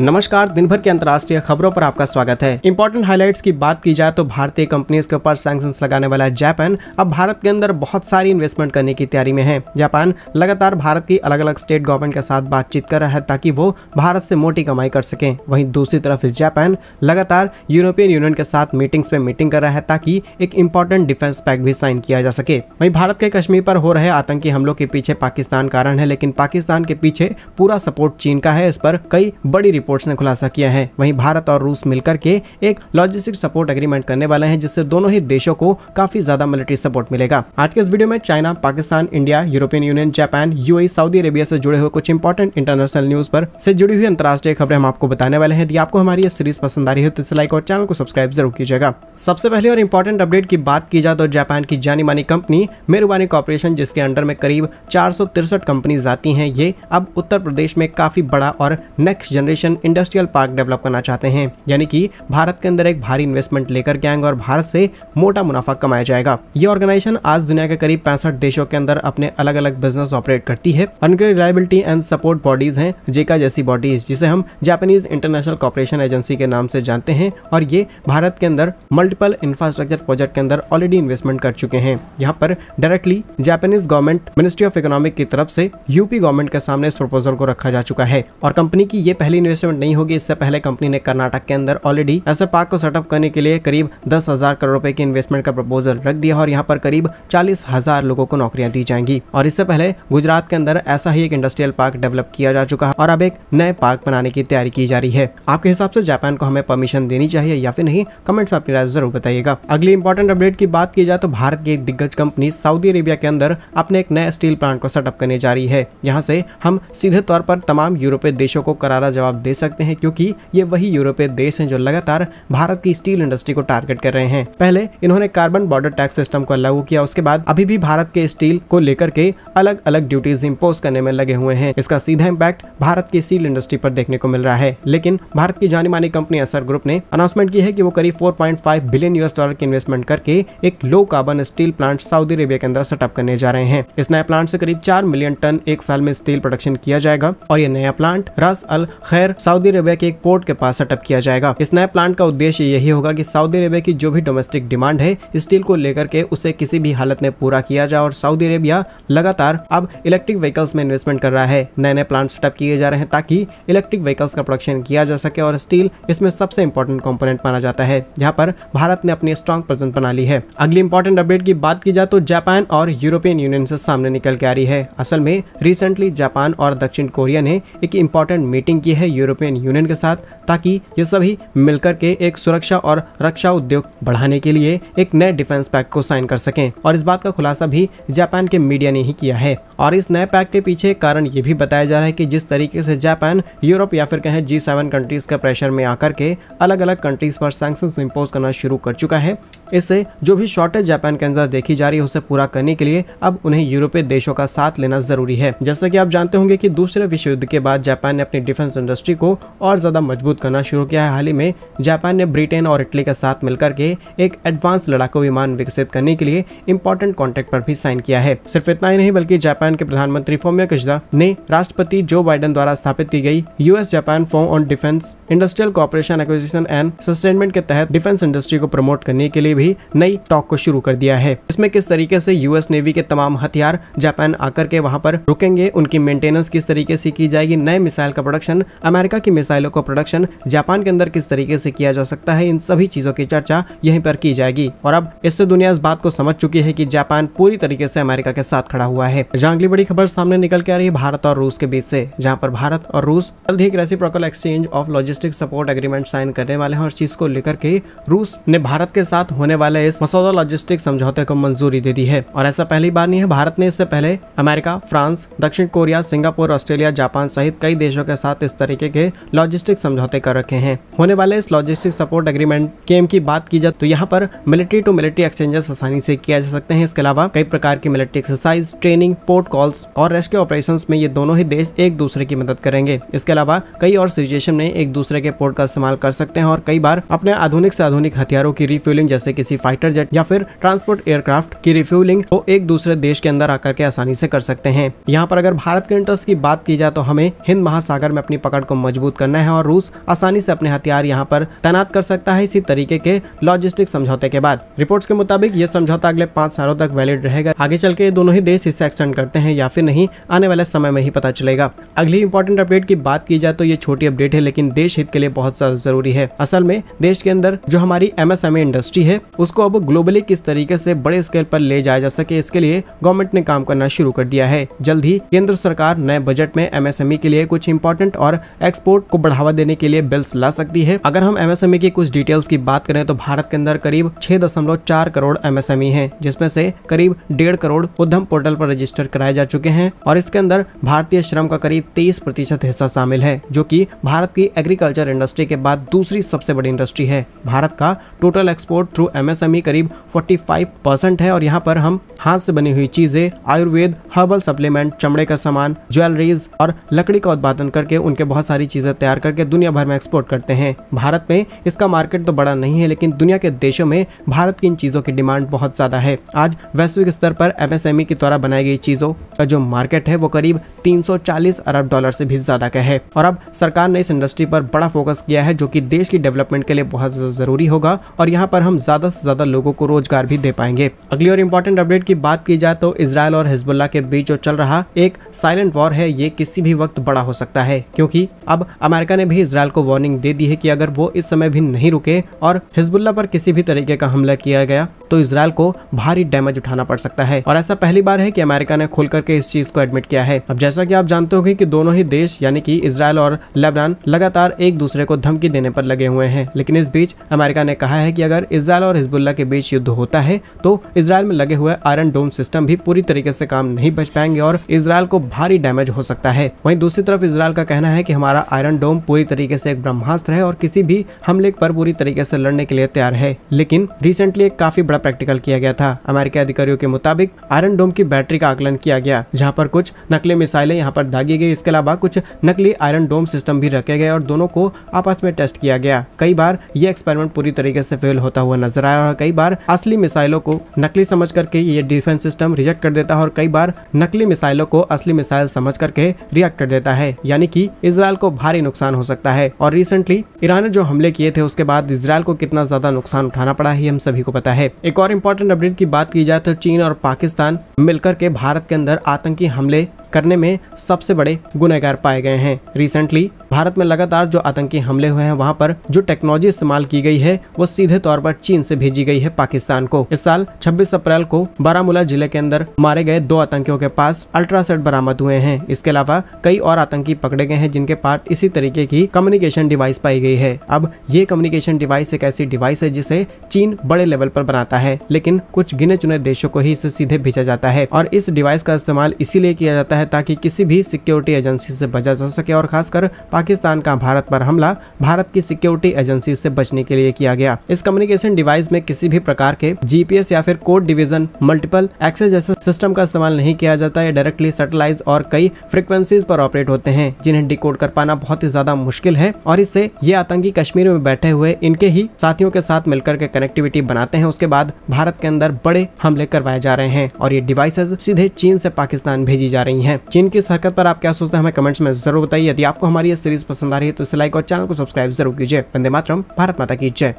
नमस्कार दिन भर के अंतर्राष्ट्रीय खबरों पर आपका स्वागत है इंपॉर्टेंट हाइलाइट्स की बात की जाए तो भारतीय कंपनियों के ऊपर सैक्शन लगाने वाला जापान अब भारत के अंदर बहुत सारी इन्वेस्टमेंट करने की तैयारी में है जापान लगातार भारत की अलग अलग स्टेट गवर्नमेंट के साथ बातचीत कर रहा है ताकि वो भारत से मोटी कमाई कर सके वहीं दूसरी तरफ जापान लगातार यूरोपियन यूनियन के साथ मीटिंग्स में मीटिंग कर रहा है ताकि एक इम्पोर्टेंट डिफेंस पैक्ट भी साइन किया जा सके वही भारत के कश्मीर पर हो रहे आतंकी हमलों के पीछे पाकिस्तान कारण है लेकिन पाकिस्तान के पीछे पूरा सपोर्ट चीन का है इस पर कई बड़ी रिपोर्ट्स ने खुलासा किया है वहीं भारत और रूस मिलकर के एक लॉजिस्टिक सपोर्ट एग्रीमेंट करने वाले हैं जिससे दोनों ही देशों को काफी ज्यादा मिलिट्री सपोर्ट मिलेगा आज के इस वीडियो में China Pakistan India European Union Japan यू सऊदी अरेबिया से जुड़े हुए कुछ इंपॉर्टेंट इंटरनेशनल न्यूज पर से जुड़ी हुई अंतर्राष्ट्रीय खबरें हम आपको बताने वाले हैं यदि आपको हमारी सीरीज पसंद आ रही है तो इसे लाइक और चैनल को सब्सक्राइब जरूर कीजिएगा सबसे पहले और इम्पोर्टेंट अपडेट की बात की जाए तो जापान की जानी मानी कंपनी मेरुबानी कॉपोरेशन जिसके अंडर में करीब चार कंपनीज आती हैं ये अब उत्तर प्रदेश में काफी बड़ा और next generation industrial park develop करना चाहते हैं यानी कि भारत के अंदर एक भारी इन्वेस्टमेंट लेकर के आएंगे और भारत से मोटा मुनाफा कमाया जाएगा ये ऑर्गेनाइजेशन आज दुनिया के करीब पैंसठ देशों के अंदर अपने अलग अलग बिजनेस ऑपरेट करती है उनके रिलायबिलिटी एंड सपोर्ट बॉडीज हैं जेका जैसी बॉडीज जिसे हम जापानीज इंटरनेशनल कॉपरेशन एजेंसी के नाम से जानते हैं और ये भारत के अंदर मल्टीपल इंफ्रास्ट्रक्चर प्रोजेक्ट के अंदर ऑलरेडी इन्वेस्टमेंट कर चुके हैं यहाँ पर directly Japanese government ministry of economic की तरफ से यूपी गवर्नमेंट के सामने इस प्रपोजल को रखा जा चुका है और कंपनी की ये पहली इन्वेस्टमेंट इन्वेस्टमेंट नहीं होगी इससे पहले कंपनी ने कर्नाटक के अंदर ऑलरेडी ऐसे पार्क को सेटअप करने के लिए करीब दस हजार करोड़ रुपए की इन्वेस्टमेंट का प्रपोजल रख दिया और यहाँ पर करीब चालीस हजार लोगों को नौकरियां दी जाएंगी और इससे पहले गुजरात के अंदर ऐसा ही एक इंडस्ट्रियल पार्क डेवलप किया जा चुका है और अब एक नए पार्क बनाने की तैयारी की जा रही है आपके हिसाब से जापान को हमें परमिशन देनी चाहिए या फिर नहीं कमेंट्स में अपनी राय जरूर बताइएगा अगली इंपॉर्टेंट अपडेट की बात की जाए तो भारत की एक दिग्गज कंपनी सऊदी अरेबिया के अंदर अपने एक नए स्टील प्लांट को सेटअप करने जा रही है यहाँ से हम सीधे तौर पर तमाम यूरोपीय देशों को करारा जवाब दे सकते हैं क्योंकि ये वही यूरोपीय देश हैं जो लगातार भारत की स्टील इंडस्ट्री को टारगेट कर रहे हैं पहले इन्होंने कार्बन बॉर्डर टैक्स सिस्टम को लागू किया उसके बाद अभी भी भारत के स्टील को लेकर के अलग अलग ड्यूटीज इम्पोज करने में लगे हुए हैं इसका सीधा इम्पैक्ट भारत की स्टील इंडस्ट्री पर देखने को मिल रहा है लेकिन भारत की जानी मानी कंपनी असर ग्रुप ने अनाउंसमेंट की है की वो करीब फोर बिलियन यूएस डॉलर की इन्वेस्टमेंट करके एक low carbon steel plant Saudi Arabia के अंदर सेटअप करने जा रहे हैं इस नए प्लांट से करीब चार मिलियन टन एक साल में स्टील प्रोडक्शन किया जाएगा और ये नया प्लांट रस अल खैर सऊदी अरेबिया के एक पोर्ट के पास सेटअप किया जाएगा इस नए प्लांट का उद्देश्य यही होगा की सऊदी अरेबिया की जो भी डोमेस्टिक डिमांड है स्टील को लेकर के उसे किसी भी हालत में पूरा किया जाए और सऊदी अरेबिया लगातार अब इलेक्ट्रिक व्हीकल्स में इन्वेस्टमेंट कर रहा है नए नए प्लांट सेटअप किए जा रहे हैं ताकि इलेक्ट्रिक व्हीकल्स का प्रोडक्शन किया जा सके और स्टील इसमें सबसे इम्पोर्टेंट कॉम्पोनेंट माना जाता है जहाँ पर भारत ने अपनी स्ट्रॉन्ग प्रेजेंट बना ली है अगली इम्पोर्टेंट अपडेट की बात की जाए तो जापान और यूरोपियन यूनियन से सामने निकल के आ रही है असल में रिसेंटली जापान और दक्षिण कोरिया ने एक इम्पोर्टेंट मीटिंग की है यूरोपियन यूनियन के साथ ताकि ये सभी मिलकर के एक सुरक्षा और रक्षा उद्योग बढ़ाने के लिए एक नए डिफेंस पैक्ट को साइन कर सकें और इस बात का खुलासा भी जापान के मीडिया ने ही किया है और इस नए पैक के पीछे कारण ये भी बताया जा रहा है कि जिस तरीके से जापान यूरोप या फिर कहें जी सेवन कंट्रीज़ के प्रेशर में आकर के अलग अलग कंट्रीज़ पर सैंक्शन इम्पोज करना शुरू कर चुका है इससे जो भी शॉर्टेज जापान के अंदर देखी जा रही है उसे पूरा करने के लिए अब उन्हें यूरोपीय देशों का साथ लेना जरूरी है जैसा कि आप जानते होंगे कि दूसरे विश्व युद्ध के बाद जापान ने अपनी डिफेंस इंडस्ट्री को और ज़्यादा मजबूत करना शुरू किया है हाल ही में जापान ने ब्रिटेन और इटली के साथ मिलकर के एक एडवांस लड़ाकू विमान विकसित करने के लिए इम्पोर्टेंट कॉन्ट्रैक्ट पर भी साइन किया है सिर्फ इतना ही नहीं बल्कि जापान जापान के प्रधानमंत्री फोमिया किश्दा ने राष्ट्रपति जो बाइडन द्वारा स्थापित की गई US Japan forum on defence industrial cooperation acquisition and sustainment के तहत डिफेंस इंडस्ट्री को प्रमोट करने के लिए भी नई टॉक को शुरू कर दिया है इसमें किस तरीके से यूएस नेवी के तमाम हथियार जापान आकर के वहाँ पर रुकेंगे उनकी मेंटेनेंस किस तरीके से की जाएगी नए मिसाइल का प्रोडक्शन अमेरिका की मिसाइलों का प्रोडक्शन जापान के अंदर किस तरीके से किया जा सकता है इन सभी चीजों की चर्चा यहीं पर की जाएगी और अब इससे दुनिया इस बात को समझ चुकी है कि जापान पूरी तरीके से अमेरिका के साथ खड़ा हुआ है जहां अगली बड़ी खबर सामने निकल के आ रही है भारत और रूस के बीच से जहां पर भारत और रूस जल्द ही एक reciprocal exchange of logistic support agreement sign करने वाले हैं और चीज को लेकर के रूस ने भारत के साथ होने वाले इस मसौदा लॉजिस्टिक समझौते को मंजूरी दे दी है और ऐसा पहली बार नहीं है भारत ने इससे पहले अमेरिका फ्रांस दक्षिण कोरिया सिंगापुर ऑस्ट्रेलिया जापान सहित कई देशों के साथ इस तरीके के लॉजिस्टिक समझौते कर रखे हैं होने वाले इस लॉजिस्टिक सपोर्ट एग्रीमेंट केम की बात की जाए तो यहाँ पर मिलिट्री टू मिलिट्री एक्सचेंजेस आसानी से किया जा सकते हैं इसके अलावा कई प्रकार की military exercise training port out calls और रेस्क्यू ऑपरेशन में ये दोनों ही देश एक दूसरे की मदद करेंगे इसके अलावा कई और सिचुएशन में एक दूसरे के पोर्ट का इस्तेमाल कर सकते हैं और कई बार अपने आधुनिक से आधुनिक हथियारों की रिफ्यूलिंग जैसे किसी फाइटर जेट या फिर ट्रांसपोर्ट एयरक्राफ्ट की रिफ्यूलिंग वो एक दूसरे देश के अंदर आकर के आसानी से कर सकते हैं यहाँ पर अगर भारत के इंटरेस्ट की बात की जाए तो हमें हिंद महासागर में अपनी पकड़ को मजबूत करना है और रूस आसानी से अपने हथियार यहाँ पर तैनात कर सकता है इसी तरीके के लॉजिस्टिक समझौते के बाद रिपोर्ट्स के मुताबिक ये समझौता अगले पांच सालों तक वैलिड रहेगा आगे चल के दोनों ही देश इसे एक्सटेंड करते सकते हैं या फिर नहीं आने वाले समय में ही पता चलेगा अगली इंपॉर्टेंट अपडेट की बात की जाए तो ये छोटी अपडेट है लेकिन देश हित के लिए बहुत ज्यादा जरूरी है असल में देश के अंदर जो हमारी एमएसएमई इंडस्ट्री e है उसको अब ग्लोबली किस तरीके से बड़े स्केल पर ले जाया जा सके इसके लिए गवर्नमेंट ने काम करना शुरू कर दिया है जल्द ही केंद्र सरकार नए बजट में एमएसएमई e के लिए कुछ इंपॉर्टेंट और एक्सपोर्ट को बढ़ावा देने के लिए बिल्स ला सकती है अगर हम एमएसएमई e की कुछ डिटेल्स की बात करें तो भारत के अंदर करीब छह करोड़ एमएसएमई है जिसमें से करीब डेढ़ करोड़ उद्यम पोर्टल पर रजिस्टर कराए कराए जा चुके हैं और इसके अंदर भारतीय श्रम का करीब तेईस प्रतिशत हिस्सा शामिल है जो की भारत की एग्रीकल्चर इंडस्ट्री के बाद दूसरी सबसे बड़ी इंडस्ट्री है भारत का टोटल एक्सपोर्ट थ्रू एमएसएमई करीब 45 परसेंट है और यहाँ पर हम हाथ से बनी हुई चीजें आयुर्वेद हर्बल सप्लीमेंट चमड़े का सामान ज्वेलरीज और लकड़ी का उत्पादन करके उनके बहुत सारी चीजें तैयार करके दुनिया भर में एक्सपोर्ट करते हैं भारत में इसका मार्केट तो बड़ा नहीं है लेकिन दुनिया के देशों में भारत की इन चीजों की डिमांड बहुत ज्यादा है आज वैश्विक स्तर पर एमएसएमई e के द्वारा बनाई गई चीजों का जो मार्केट है वो करीब 340 अरब डॉलर से भी ज़्यादा का है और अब सरकार ने इस इंडस्ट्री पर बड़ा फोकस किया है जो कि देश की डेवलपमेंट के लिए बहुत ज़रूरी होगा और यहाँ पर हम ज़्यादा से ज़्यादा लोगों को रोजगार भी दे पाएंगे अगली और इम्पोर्टेंट अपडेट की बात की जाए तो इसराइल और हिजबुल्ला के बीच जो चल रहा एक साइलेंट वॉर है ये किसी भी वक्त बड़ा हो सकता है क्योंकि अब अमेरिका ने भी इसराइल को वार्निंग दे दी है की अगर वो इस समय भी नहीं रुके और हिजबुल्ला पर किसी भी तरीके का हमला किया गया तो इसराइल को भारी डैमेज उठाना पड़ सकता है और ऐसा पहली बार है की अमेरिका ने खुल खोल करके इस चीज को एडमिट किया है अब जैसा की आप जानते होंगे की दोनों ही देश यानी की इसराइल और लेबनान लगातार एक दूसरे को धमकी देने पर लगे हुए हैं लेकिन इस बीच अमेरिका ने कहा है की अगर इसराइल और हिजबुल्ला के बीच युद्ध होता है तो इसराइल में लगे हुए आयरन डोम सिस्टम भी पूरी तरीके से काम नहीं बच पाएंगे और इसराइल को भारी डैमेज हो सकता है वहीं दूसरी तरफ इसराइल का कहना है कि हमारा आयरन डोम पूरी तरीके से एक ब्रह्मास्त्र है और किसी भी हमले पर पूरी तरीके से लड़ने के लिए तैयार है लेकिन रिसेंटली एक काफी बड़ा प्रैक्टिकल किया गया था अमेरिकी अधिकारियों के मुताबिक आयरन डोम की बैटरी का आकलन किया गया जहाँ पर कुछ नकली मिसाइलें यहाँ पर दागी गई इसके अलावा कुछ नकली आयरन डोम सिस्टम भी रखे गए और दोनों को आपस में टेस्ट किया गया कई बार ये एक्सपेरिमेंट पूरी तरीके से फेल होता हुआ नजर आया और कई बार असली मिसाइलों को नकली समझ करके ये डिफेंस सिस्टम रिजेक्ट कर देता है और कई बार नकली मिसाइलों को असली मिसाइल समझ करके रिएक्ट कर देता है यानी कि इसराइल को भारी नुकसान हो सकता है और रिसेंटली ईरान ने जो हमले किए थे उसके बाद इसराइल को कितना ज्यादा नुकसान उठाना पड़ा है हम सभी को पता है एक और इम्पोर्टेंट अपडेट की बात की जाए तो चीन और पाकिस्तान मिलकर के भारत के अंदर आतंकी हमले करने में सबसे बड़े गुनहगार पाए गए हैं रिसेंटली भारत में लगातार जो आतंकी हमले हुए हैं वहाँ पर जो टेक्नोलॉजी इस्तेमाल की गई है वो सीधे तौर पर चीन से भेजी गई है पाकिस्तान को इस साल 26 अप्रैल को बारामूला जिले के अंदर मारे गए दो आतंकियों के पास अल्ट्रासेट बरामद हुए हैं इसके अलावा कई और आतंकी पकड़े गए हैं जिनके पास इसी तरीके की कम्युनिकेशन डिवाइस पाई गई है अब ये कम्युनिकेशन डिवाइस एक ऐसी डिवाइस है जिसे चीन बड़े लेवल पर बनाता है लेकिन कुछ गिने चुने देशों को ही इसे सीधे भेजा जाता है और इस डिवाइस का इस्तेमाल इसीलिए किया जाता है ताकि किसी भी सिक्योरिटी एजेंसी से बचा जा सके और खासकर पाकिस्तान का भारत पर हमला भारत की सिक्योरिटी एजेंसी से बचने के लिए किया गया इस कम्युनिकेशन डिवाइस में किसी भी प्रकार के जीपीएस या फिर कोड डिवीजन मल्टीपल एक्सेस जैसे सिस्टम का इस्तेमाल नहीं किया जाता है डायरेक्टली सेटेलाइट और कई फ्रिक्वेंसीज पर ऑपरेट होते हैं जिन्हें डिकोड कर पाना बहुत ही ज्यादा मुश्किल है और इससे ये आतंकी कश्मीर में बैठे हुए इनके ही साथियों के साथ मिलकर के कनेक्टिविटी बनाते हैं उसके बाद भारत के अंदर बड़े हमले करवाए जा रहे हैं और ये डिवाइसेज सीधे चीन से पाकिस्तान भेजी जा रही हैं चीन की हरकत पर आप क्या सोचते हैं हमें कमेंट्स में जरूर बताइए यदि आपको हमारी इस सीरीज पसंद आ रही है तो इसे लाइक और चैनल को सब्सक्राइब जरूर कीजिए वंदे मातरम भारत माता की जय